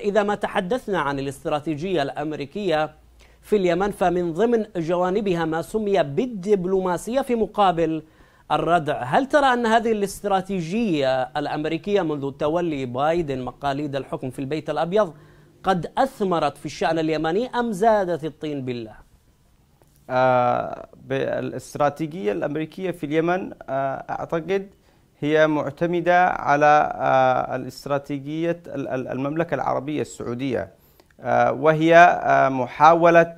إذا ما تحدثنا عن الاستراتيجية الأمريكية في اليمن فمن ضمن جوانبها ما سمي بالدبلوماسية في مقابل الردع هل ترى أن هذه الاستراتيجية الأمريكية منذ تولي بايدن مقاليد الحكم في البيت الأبيض قد أثمرت في الشأن اليمني أم زادت الطين بالله؟ آه بالاستراتيجية الأمريكية في اليمن آه أعتقد هي معتمدة على آه، الاستراتيجية المملكة العربية السعودية آه، وهي آه، محاولة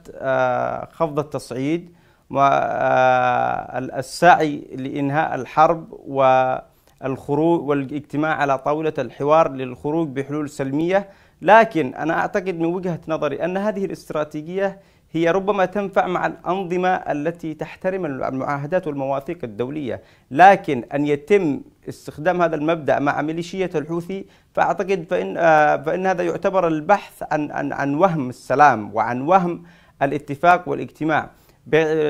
خفض التصعيد والسعي لإنهاء الحرب والخروج والاجتماع على طاولة الحوار للخروج بحلول سلمية لكن أنا أعتقد من وجهة نظري أن هذه الاستراتيجية هي ربما تنفع مع الأنظمة التي تحترم المعاهدات والمواثيق الدولية لكن أن يتم استخدام هذا المبدأ مع ميليشية الحوثي فأعتقد فإن, آه، فإن هذا يعتبر البحث عن, عن, عن وهم السلام وعن وهم الاتفاق والاجتماع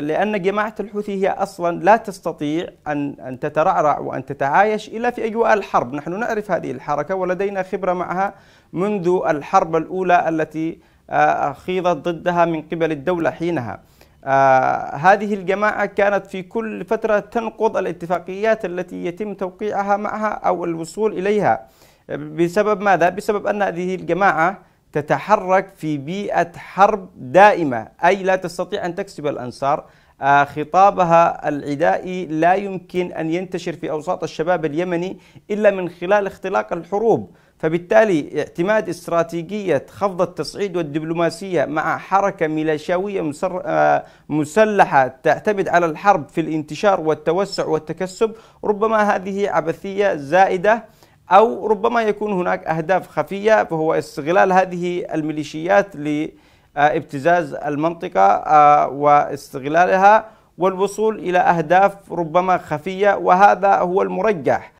لأن جماعة الحوثي هي أصلا لا تستطيع أن أن تترعرع وأن تتعايش إلا في أجواء الحرب، نحن نعرف هذه الحركة ولدينا خبرة معها منذ الحرب الأولى التي آه، خيضت ضدها من قبل الدولة حينها آه، هذه الجماعة كانت في كل فترة تنقض الاتفاقيات التي يتم توقيعها معها أو الوصول إليها بسبب ماذا؟ بسبب أن هذه الجماعة تتحرك في بيئة حرب دائمة أي لا تستطيع أن تكسب الأنصار آه، خطابها العدائي لا يمكن أن ينتشر في أوساط الشباب اليمني إلا من خلال اختلاق الحروب فبالتالي اعتماد استراتيجية خفض التصعيد والدبلوماسية مع حركة ميليشياوية آه، مسلحة تعتمد على الحرب في الانتشار والتوسع والتكسب ربما هذه عبثية زائدة أو ربما يكون هناك أهداف خفية فهو استغلال هذه الميليشيات ل آه، ابتزاز المنطقة آه، واستغلالها والوصول إلى أهداف ربما خفية وهذا هو المرجح